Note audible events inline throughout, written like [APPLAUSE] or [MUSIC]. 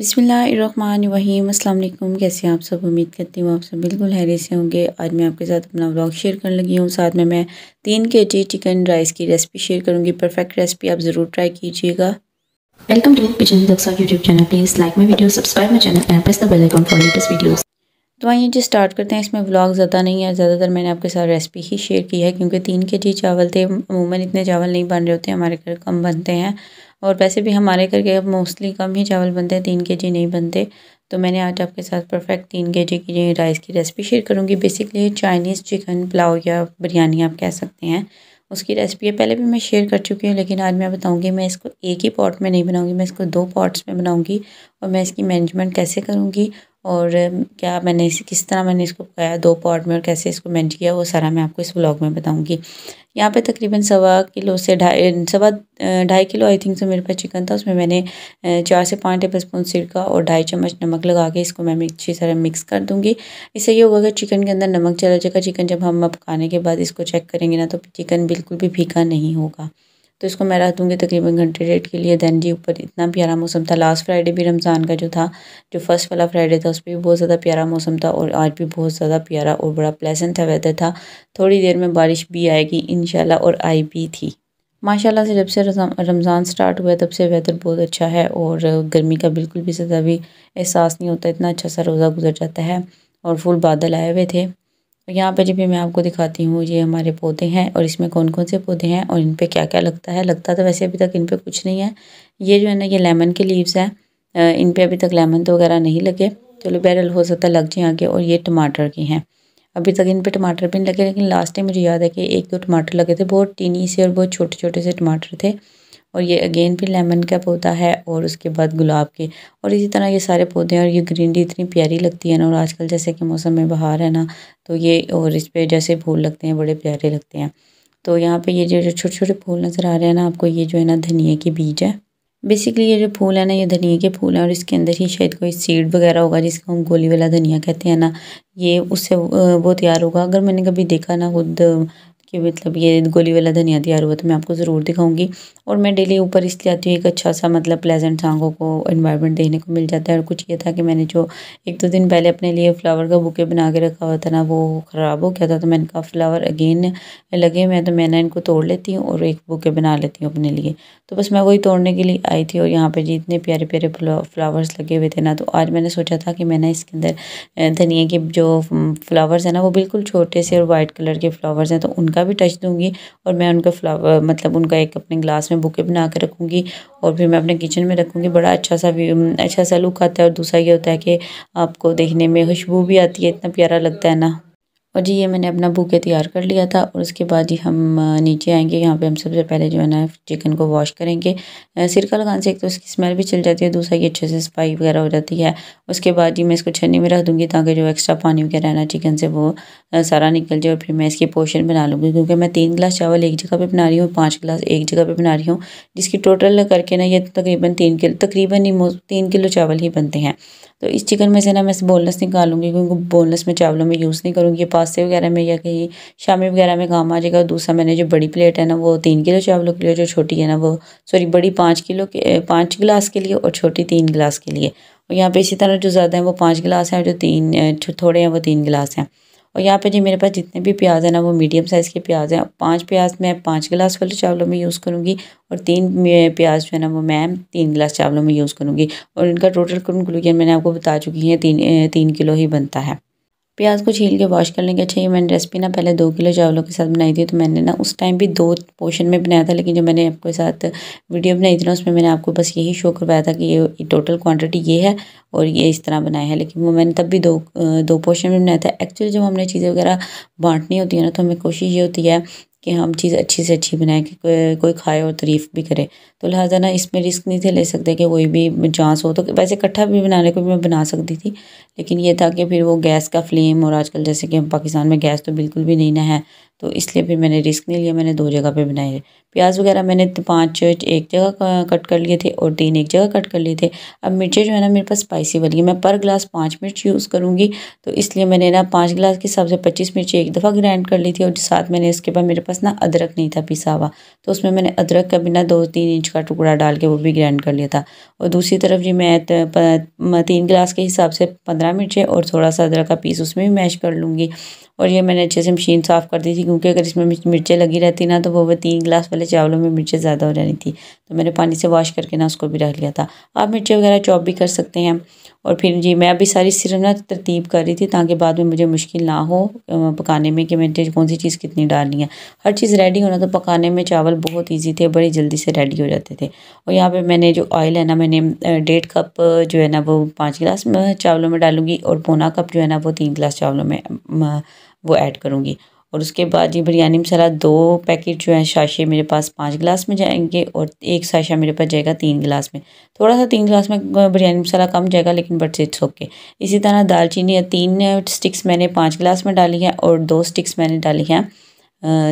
अस्सलाम वालेकुम कैसे हैं आप सब उम्मीद करती हूँ आप सब बिल्कुल हैरी से होंगे आज मैं आपके साथ अपना व्लॉग शेयर करने लगी हूँ साथ में मैं तीन के जी चिकन राइस की रेसिपी शेयर करूँगी परफेक्ट रेसिपी आप ज़रूर ट्राई कीजिएगा welcome to kitchen Daksha YouTube channel please like my video subscribe my channel and press the bell icon for latest videos तो आइए जी स्टार्ट करते हैं इसमें व्लॉग ज़्यादा नहीं है ज़्यादातर मैंने आपके साथ रेसिपी ही शेयर की है क्योंकि तीन के जी चावल थे अमूमन इतने चावल नहीं बन रहे होते हमारे घर कम बनते हैं और वैसे भी हमारे घर के अब मोस्टली कम ही चावल बनते हैं तीन के जी नहीं बनते तो मैंने आज आपके साथ परफेक्ट तीन के जी की राइस की रेसिपी शेयर करूँगी बेसिकली चाइनीज़ चिकन पुलाव या बिरयानी आप कह सकते हैं उसकी रेसिपी है पहले भी मैं शेयर कर चुकी हूँ लेकिन आज मैं बताऊँगी मैं इसको एक ही पॉट में नहीं बनाऊँगी मैं इसको दो पॉट्स में बनाऊँगी और मैं इसकी मैनेजमेंट कैसे करूँगी और क्या मैंने इसे किस तरह मैंने इसको पकाया दो पॉट में और कैसे इसको मैंट किया वो सारा मैं आपको इस ब्लॉग में बताऊंगी यहाँ पे तकरीबन सवा किलो से ढाई सवा ढाई किलो आई थिंक से मेरे पास चिकन था उसमें मैंने चार से पाँच टेबल स्पून सिरका और ढाई चम्मच नमक लगा के इसको मैं अच्छी तरह मिक्स कर दूँगी इससे ये होगा कि चिकन के अंदर नमक चला जाएगा चिकन जब हम पकाने के बाद इसको चेक करेंगे ना तो चिकन बिल्कुल भी फीका नहीं होगा तो इसको मैं रख दूँगी तकरीबन घंटे डेढ़ के लिए दैन जी ऊपर इतना प्यारा मौसम था लास्ट फ्राइडे भी रमज़ान का जो था जो फर्स्ट वाला फ्राइडे था उस पर भी बहुत ज़्यादा प्यारा मौसम था और आज भी बहुत ज़्यादा प्यारा और बड़ा प्लेसेंट था वेदर था थोड़ी देर में बारिश भी आएगी इन और आई भी थी माशाला से जब से रमज़ान स्टार्ट हुआ तब से वेदर बहुत अच्छा है और गर्मी का बिल्कुल भी ज़्यादा भी एहसास नहीं होता इतना अच्छा सा रोज़ा गुजर जाता है और फुल बादल आए हुए थे तो यहाँ पे जब मैं आपको दिखाती हूँ ये हमारे पौधे हैं और इसमें कौन कौन से पौधे हैं और इन पर क्या क्या लगता है लगता तो वैसे अभी तक इन पर कुछ नहीं है ये जो है ना ये लेमन के लीव्स हैं इन पर अभी तक लेमन तो वगैरह नहीं लगे चलो बैरल हो सकता है लग जाए आगे और ये टमाटर की हैं अभी तक इन पे टमाटर भी नहीं लगे लेकिन लास्ट टाइम मुझे याद है कि एक दो टमाटर लगे थे बहुत टीनी से और बहुत छोटे छोटे से टमाटर थे और ये अगेन भी लेमन का पौधा है और उसके बाद गुलाब के और इसी तरह ये सारे पौधे हैं और ये ग्रीनरी इतनी प्यारी लगती है ना और आजकल जैसे कि मौसम में बहार है ना तो ये और इस पर जैसे फूल लगते हैं बड़े प्यारे लगते हैं तो यहाँ पर ये जो छोटे छोटे फूल नज़र आ रहे हैं ना आपको ये जो है ना धनिया के बीज है बेसिकली ये जो फूल है ना ये धनिया के फूल हैं और इसके अंदर ही शायद कोई सीड वगैरह होगा जिसको हम गोली वाला धनिया कहते हैं ना ये उससे वो तैयार होगा अगर मैंने कभी देखा ना खुद कि मतलब ये गोली वाला धनिया तैयार हुआ तो मैं आपको ज़रूर दिखाऊंगी और मैं डेली ऊपर इसलिए आती हूँ एक अच्छा सा मतलब प्लेजेंट सांगों को इन्वायरमेंट देखने को मिल जाता है और कुछ ये था कि मैंने जो एक दो दिन पहले अपने लिए फ्लावर का बुके बना के रखा हुआ था ना वो ख़राब हो गया था तो मैंने कहा फ्लावर अगेन लगे हुए हैं तो मैं इनको तोड़ लेती हूँ और एक बुके बना लेती हूँ अपने लिए तो बस मैं वही तोड़ने के लिए आई थी और यहाँ पर जी इतने प्यारे प्यारे फ्लावर्स लगे हुए थे ना तो आज मैंने सोचा था कि मैं इसके अंदर धनिया के जो फ्लावर्स हैं ना वो बिल्कुल छोटे से और वाइट कलर के फ्लावर्स हैं तो उनका उनका भी टच दूंगी और मैं उनका फ्लावर मतलब उनका एक अपने ग्लास में बुके बना के रखूँगी और फिर मैं अपने किचन में रखूँगी बड़ा अच्छा सा अच्छा सा लुक आता है और दूसरा ये होता है कि आपको देखने में खुशबू भी आती है इतना प्यारा लगता है ना और जी ये मैंने अपना बुके तैयार कर लिया था और उसके बाद जी हम नीचे आएंगे यहाँ पे हम सबसे पहले जो है ना चिकन को वॉश करेंगे सिरका लगाने से एक तो उसकी स्मेल भी चल जाती है दूसरा ये अच्छे से सफाई वगैरह हो जाती है उसके बाद जी मैं इसको छन्नी में रख दूँगी ताकि जो एक्स्ट्रा पानी वगैरह है ना चिकन से वो सारा निकल जाए और फिर मैं इसकी पोर्शन बना लूँगी क्योंकि मैं तीन गिलास चावल एक जगह पर बना रही हूँ पाँच गिलास एक जगह पर बना रही हूँ जिसकी टोटल करके ना ये तकरीबन तीन किलो तकरीबन ही तीन किलो चावल ही बनते हैं तो इस चिकन में से ना मैं बोनलेस निकालूंगी क्योंकि बोनलेस में चावलों में यूज़ नहीं करूँगी ये पास पास्ते वगैरह में या कहीं शामी वगैरह में काम आ जाएगा दूसरा मैंने जो बड़ी प्लेट है ना वो तीन किलो चावलों के लिए जो छोटी है ना वो सॉरी बड़ी पाँच किलो के पाँच गिलास के लिए और छोटी तीन गिलास के लिए और यहाँ पे इसी तरह जो ज़्यादा है वो पाँच गिलास हैं और जो तीन थोड़े हैं वो तीन गिलास हैं और यहाँ पे जी मेरे पास जितने भी प्याज है ना वो मीडियम साइज़ के प्याज हैं पांच प्याज मैं पाँच गिलास वाले चावलों में यूज़ करूँगी और तीन प्याज जो है ना वो मैं तीन गिलास चावलों में यूज़ करूँगी और इनका टोटल कुल ग्लूकन मैंने आपको बता चुकी है तीन तीन किलो ही बनता है प्याज को छील के वॉश कर लेंगे अच्छा ये मैंने रेसिपी ना पहले दो किलो चावलों के साथ बनाई थी तो मैंने ना उस टाइम भी दो पोर्शन में बनाया था लेकिन जो मैंने आपके साथ वीडियो बनाई थी ना उसमें मैंने आपको बस यही शो करवाया था कि ये टोटल क्वांटिटी ये है और ये इस तरह बनाया है लेकिन वो मैंने तब भी दो दो पोर्शन में बनाया था एक्चुअली जब हमने चीज़ें वगैरह बांटनी होती है ना तो हमें कोशिश ये होती है कि हम चीज़ अच्छी से अच्छी बनाएं कि कोई खाए और तारीफ़ भी करे तो लिहाजा ना इसमें रिस्क नहीं थे ले सकते कि कोई भी चांस हो तो वैसे इकट्ठा भी बनाने को भी मैं बना सकती थी लेकिन ये था कि फिर वो गैस का फ्लेम और आजकल जैसे कि हम पाकिस्तान में गैस तो बिल्कुल भी नहीं ना है तो इसलिए फिर मैंने रिस्क नहीं लिया मैंने दो जगह पे बनाए प्याज वगैरह मैंने तो पाँच एक जगह कट कर लिए थे और तीन एक जगह कट कर लिए थे अब मिर्चें जो है ना मेरे पास स्पाइसी वाली है मैं पर ग्लास पाँच मिर्च यूज़ करूँगी तो इसलिए मैंने ना पाँच ग्लास के हिसाब से पच्चीस मिर्ची एक दफ़ा ग्राइंड कर ली थी और साथ मैंने इसके बाद मेरे पास ना अदरक नहीं था पिसा हुआ तो उसमें मैंने अदरक का बिना दो तीन इंच का टुकड़ा डाल के वो भी ग्राइंड कर लिया था और दूसरी तरफ जी मैं तीन गिलास के हिसाब से पंद्रह मिर्चें और थोड़ा सा अदरक का पीस उसमें भी मैश कर लूँगी और ये मैंने अच्छे से मशीन साफ़ कर दी थी क्योंकि अगर इसमें मिर्चें लगी रहती ना तो वो तीन गिलास वाले चावलों में मिर्चें ज़्यादा हो जानी थी तो मैंने पानी से वॉश करके ना उसको भी रख लिया था आप मिर्ची वगैरह चॉप भी कर सकते हैं और फिर जी मैं अभी सारी सिर्फ ना तरतीब कर रही थी ताकि बाद में मुझे मुश्किल ना हो पकाने में कि मैंने कौन सी चीज़ कितनी डालनी है हर चीज़ रेडी होना तो पकाने में चावल बहुत ईजी थे बड़ी जल्दी से रेडी हो जाते थे और यहाँ पर मैंने जो ऑयल है ना मैंने डेढ़ कप जो है ना वो पाँच गिलास चावलों में डालूंगी और पौना कप जो है ना वो तीन गिलास चावलों में वो ऐड करूँगी और उसके बाद ये बिरयानी मसाला दो पैकेट जो है शाशे मेरे पास पाँच गिलास में जाएंगे और एक साशा मेरे पास जाएगा तीन गिलास में थोड़ा सा तीन गिलास में बिरयानी मसाला कम जाएगा लेकिन बट इट्स ओके इसी तरह दालचीनी तीन स्टिक्स मैंने पाँच गिलास में डाली है और दो स्टिक्स मैंने डाली हैं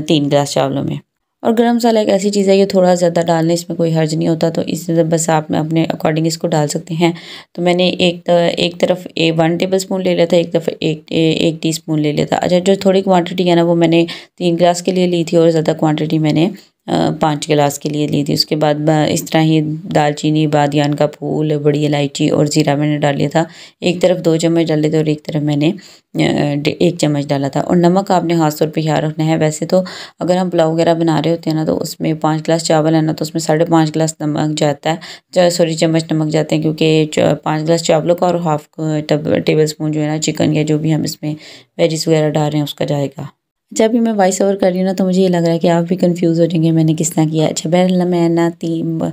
तीन गिलास चावलों में और गरम मसाला एक ऐसी चीज़ है ये थोड़ा ज़्यादा डालने इसमें कोई हर्ज नहीं होता तो इस बस आप में अपने अकॉर्डिंग इसको डाल सकते हैं तो मैंने एक तर, एक तरफ ए वन टेबल स्पून ले लिया था एक तरफ एक एक टी स्पून ले लिया था अच्छा जो थोड़ी क्वांटिटी है ना वो मैंने तीन ग्लास के लिए ली थी और ज़्यादा क्वान्टिटी मैंने पाँच गिलास के लिए ली थी उसके बाद इस तरह ही दालचीनी बादियान का फूल बड़ी इलायची और ज़ीरा मैंने डाल लिया था एक तरफ दो चम्मच डाले थे और एक तरफ मैंने एक चम्मच डाला था और नमक आपने खास तौर पर ख्याल रखना है वैसे तो अगर हम पुलाव वगैरह बना रहे होते हैं ना तो उसमें पाँच गिलास चावल है ना तो उसमें साढ़े पाँच गिलास नमक जाता है सॉरी चम्मच नमक जाते हैं क्योंकि पाँच गिलास चावलों का और हाफ टेबल स्पून जो है ना चिकन या जो भी हम इसमें वेजिस वगैरह डाल रहे हैं उसका जाएगा जब भी मैं वॉइस ओवर कर रही हूँ ना तो मुझे ये लग रहा है कि आप भी कंफ्यूज हो जाएंगे मैंने किस तरह किया अच्छा बहर मैं ना तीन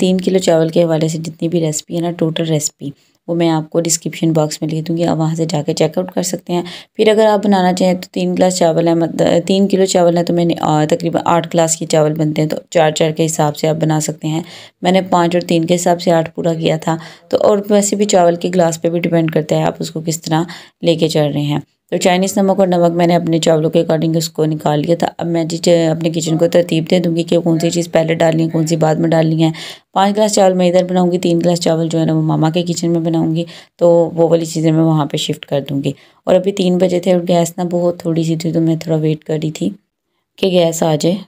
तीन किलो चावल के हवाले से जितनी भी रेसिपी है ना टोटल रेसिपी वो मैं आपको डिस्क्रिप्शन बॉक्स में लिख दूँगी आप वहाँ से जाके चेकआउट कर सकते हैं फिर अगर आप बनाना चाहें तो तीन गिलास चावल है मतलब तीन किलो चावल है तो मैंने तकरीबन आठ गिलास के चावल बनते हैं तो चार चार के हिसाब से आप बना सकते हैं मैंने पाँच और तीन के हिसाब से आठ पूरा किया था तो और वैसे भी चावल के गिलास पर भी डिपेंड करता है आप उसको किस तरह लेके चल रहे हैं तो चाइनीज़ नमक और नमक मैंने अपने चावलों के अकॉर्डिंग उसको निकाल लिया था अब मैं जी अपने किचन को तरतीब दे दूँगी कि कौन सी चीज़ पहले डालनी है कौन सी बाद में डालनी है पाँच गिलास चावल मैं इधर बनाऊँगी तीन गिलास चावल जो है ना वो मामा के किचन में बनाऊँगी तो वो वाली चीज़ें मैं वहाँ पर शिफ्ट कर दूँगी और अभी तीन बजे थे और गैस ना बहुत थोड़ी सी थी तो मैं थोड़ा वेट कर रही थी कि गैस आ जाए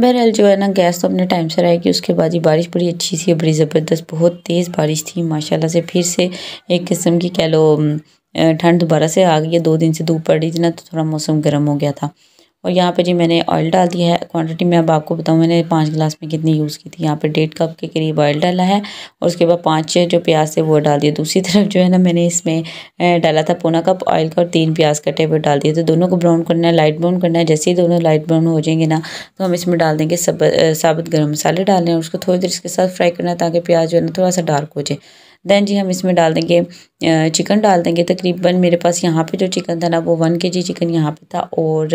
बहरहाल जो है ना गैस तो अपने टाइम से रहा कि उसके बाद ही बारिश बड़ी अच्छी सी बड़ी ज़बरदस्त बहुत तेज़ बारिश थी माशाल्लाह से फिर से एक किस्म की कह लो ठंड दोबारा से आ गई है दो दिन से धूप पड़ी थी ना तो थोड़ा मौसम गर्म हो गया था और यहाँ पे जी मैंने ऑयल डाल दिया है क्वांटिटी में अब आपको बताऊँ मैंने पाँच गिलास में कितनी यूज़ की थी यहाँ पे डेढ़ कप के करीब ऑयल डाला है और उसके बाद पाँच जो प्याज थे वो डाल दिए दूसरी [LAUGHS] तरफ जो है ना मैंने इसमें डाला था पौना कप ऑयल का और तीन प्याज कटे हुए डाल दिए तो दोनों को ब्राउन करना है लाइट ब्राउन करना है जैसे ही दोनों लाइट ब्राउन हो जाएंगे ना तो हम इसमें डाल देंगे सब साबुत गर्म मसाले डाल रहे उसको थोड़ी देर इसके साथ फ्राई करना है ताकि प्याज जो है ना थोड़ा सा डार्क हो जाए दैन जी हम इसमें डाल देंगे चिकन डाल देंगे तकरीबन मेरे पास यहाँ पे जो चिकन था ना वो वन के जी चिकन यहाँ पे था और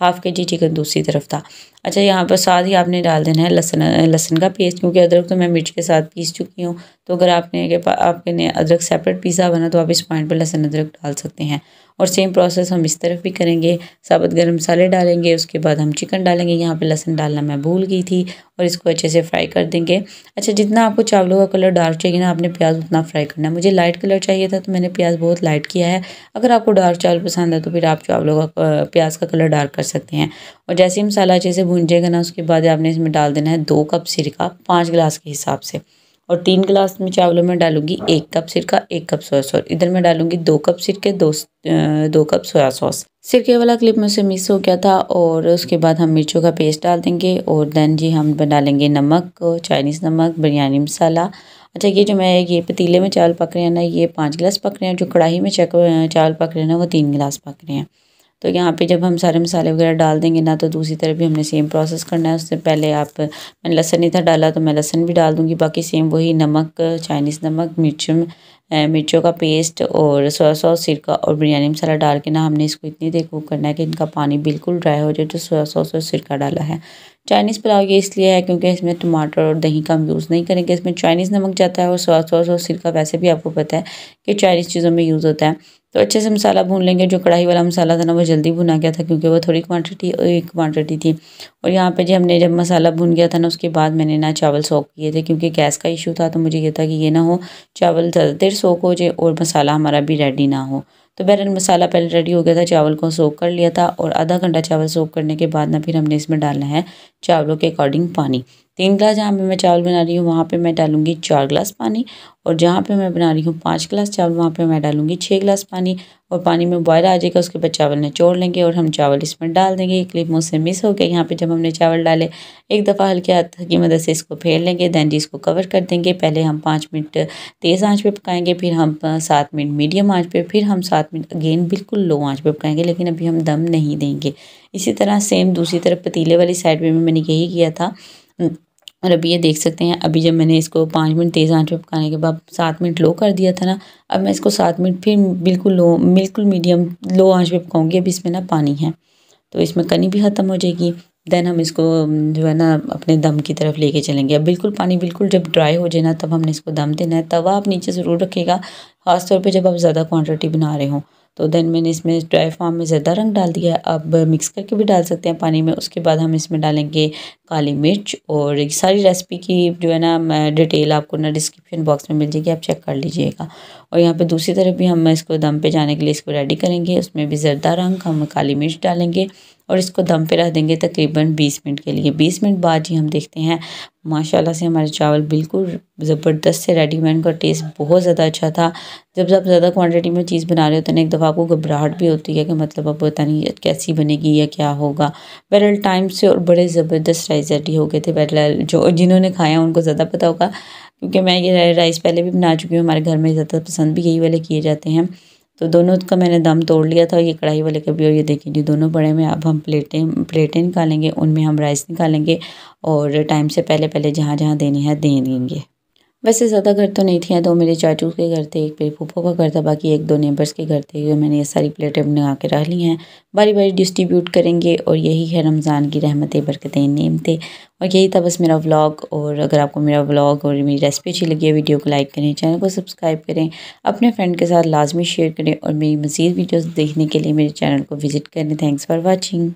हाफ़ के जी चिकन दूसरी तरफ था अच्छा यहाँ पर साथ ही आपने डाल देना है लहसन लहसन का पेस्ट क्योंकि अदरक तो मैं मिर्च के साथ पीस चुकी हूँ तो अगर आपने के आपके ने अदरक सेपरेट पीसा बना तो आप इस पॉइंट पर लहसन अदरक डाल सकते हैं और सेम प्रोसेस हम इस तरफ भी करेंगे साबुत गर्म मसाले डालेंगे उसके बाद हम चिकन डालेंगे यहाँ पर लहसन डालना मैं भूल गई थी और इसको अच्छे से फ्राई कर देंगे अच्छा जितना आपको चावलों का कलर डार्क चाहिए ना आपने प्याज उतना फ्राई करना मुझे लाइट कलर चाहिए था तो मैंने प्याज बहुत लाइट किया है अगर आपको डार्क चावल पसंद है तो फिर आप चावलों का प्याज का कलर डार्क कर सकते हैं और जैसे ही मसाला अच्छे से भून जाएगा ना उसके बाद आपने इसमें डाल देना है दो कप सिरका पाँच गिलास के हिसाब से और तीन गिलास में चावलों में डालूंगी एक कप सिरका एक कप सोया सॉस इधर मैं डालूंगी दो कप सिरके दो दो कप सोया सॉस सिरके वाला क्लिप मुझसे मिस हो गया था और उसके बाद हम मिर्चों का पेस्ट डाल देंगे और देन जी हम डालेंगे नमक चाइनीज़ नमक बिरयानी मसाला अच्छा ये जो मैं ये पतीले में चावल पक रहे हैं ना ये पाँच गिलास पक रहे हैं जो कढ़ाई में चावल पक रहे हैं ना वो तीन गिलास पक रहे हैं तो यहाँ पे जब हम सारे मसाले वगैरह डाल देंगे ना तो दूसरी तरफ भी हमने सेम प्रोसेस करना है उससे पहले आप मैंने लहसन इधर डाला तो मैं लहसन भी डाल दूँगी बाकी सेम वही नमक चाइनीज़ नमक मिर्च मिर्चों का पेस्ट और सोया सॉस सिरका और बिरयानी मसाला डाल के ना हमने इसको इतनी देर कुक करना है कि इनका पानी बिल्कुल ड्राई हो जाए जो सोया सॉस और सिरका डाला है चाइनीज़ पुलाव ये इसलिए है क्योंकि इसमें टमाटर और दही का हम यूज़ नहीं करेंगे इसमें चाइनीज़ नमक जाता है और सोया सॉस और सिरका वैसे भी आपको पता है कि चाइनीज़ चीज़ों में यूज़ होता है तो अच्छे से मसाला भून लेंगे जो कढ़ाई वाला मसाला था ना वो जल्दी भुना गया था क्योंकि वो थोड़ी क्वांटिटी क्वांटिटी थी और यहाँ पे जी हमने जब मसाला भून गया था ना उसके बाद मैंने ना चावल सोख किए थे क्योंकि गैस का इशू था तो मुझे ये था कि ये ना हो चावल ज़्यादा देर सोख हो जाए और मसाला हमारा भी रेडी ना हो तो बैरन मसाला पहले रेडी हो गया था चावल को सोख कर लिया था और आधा घंटा चावल सोख करने के बाद ना फिर हमने इसमें डालना है चावलों के अकॉर्डिंग पानी तीन गिलास जहाँ पे मैं चावल बना रही हूँ वहाँ पे मैं डालूंगी चार गिलास पानी और जहाँ पे मैं बना रही हूँ पाँच गिलास चावल वहाँ पे मैं डालूंगी छः गिलास पानी और पानी में बॉयल आ जाएगा उसके बाद चावल निचोड़ लेंगे और हम चावल इसमें डाल देंगे एक क्लिप मुझसे मिस हो गया यहाँ पे जब हमने चावल डाले एक दफ़ा हल्के हाथ की मदद से इसको फेर लेंगे दैन जी इसको कवर कर देंगे पहले हम पाँच मिनट तेज़ आँच पर पकाएंगे फिर हम सात मिनट मीडियम आँच पर फिर हम सात मिनट अगेन बिल्कुल लो आँच पर पकाएंगे लेकिन अभी हम दम नहीं देंगे इसी तरह सेम दूसरी तरफ पतीले वाली साइड पर भी मैंने यही किया था और अभी ये देख सकते हैं अभी जब मैंने इसको पाँच मिनट तेज़ आंच पे पकाने के बाद सात मिनट लो कर दिया था ना अब मैं इसको सात मिनट फिर बिल्कुल लो बिल्कुल मीडियम लो आंच पे पकाऊंगी अब इसमें ना पानी है तो इसमें कनी भी ख़त्म हो जाएगी देन हम इसको जो है ना अपने दम की तरफ लेके चलेंगे अब बिल्कुल पानी बिल्कुल जब ड्राई हो जाए ना तब हमने इसको दम देना है तवा आप नीचे ज़रूर रखेगा खासतौर पर जब आप ज़्यादा क्वान्टिटी बना रहे हो तो देन मैंने इसमें ड्राई फार्म में ज़्यादा रंग डाल दिया है अब मिक्स करके भी डाल सकते हैं पानी में उसके बाद हम इसमें डालेंगे काली मिर्च और ये सारी रेसिपी की जो है ना डिटेल आपको ना डिस्क्रिप्शन बॉक्स में मिल जाएगी आप चेक कर लीजिएगा और यहाँ पे दूसरी तरफ भी हम इसको दम पे जाने के लिए इसको रेडी करेंगे उसमें भी ज़रदा रंग हम काली मिर्च डालेंगे और इसको दम पे रख देंगे तकरीबन 20 मिनट के लिए 20 मिनट बाद ही हम देखते हैं माशाल्लाह से हमारे चावल बिल्कुल ज़बरदस्त से रेडीमेड का टेस्ट बहुत ज़्यादा अच्छा था जब आप ज़्यादा क्वांटिटी में चीज़ बना रहे होते हैं एक दफ़ा आपको घबराहट भी होती है कि मतलब अब पता नहीं कैसी बनेगी या क्या होगा बैरल टाइम से और बड़े ज़बरदस्त राइस रेडी हो गए थे बैरल जो जिन्होंने खाया उनको ज़्यादा पता होगा क्योंकि मैं ये राइस पहले भी बना चुकी हूँ हमारे घर में ज़्यादा पसंद भी यही वाले किए जाते हैं तो दोनों का मैंने दम तोड़ लिया था ये कढ़ाई वाले का भी और ये देखिए जी दोनों बड़े में अब हम प्लेटें प्लेटें निकालेंगे उनमें हम राइस निकालेंगे और टाइम से पहले पहले जहाँ जहाँ देनी है दे देंगे वैसे ज़्यादा घर तो नहीं थी दो मेरे चाचू के घर थे एक मेरे फूफो का घर था बाकी एक दो नेबर्स के घर थे मैंने ये सारी प्लेटें बना के रख ली हैं बारी बारी डिस्ट्रीब्यूट करेंगे और यही है रमज़ान की रहमतें बरकतें थे और यही था बस मेरा व्लॉग और अगर आपको मेरा व्लॉग और मेरी रेसिपी अच्छी लगी है वीडियो को लाइक करें चैनल को सब्सक्राइब करें अपने फ्रेंड के साथ लाजमी शेयर करें और मेरी मज़ीद वीडियोज़ देखने के लिए मेरे चैनल को विज़िट करें थैंक्स फॉर वॉचिंग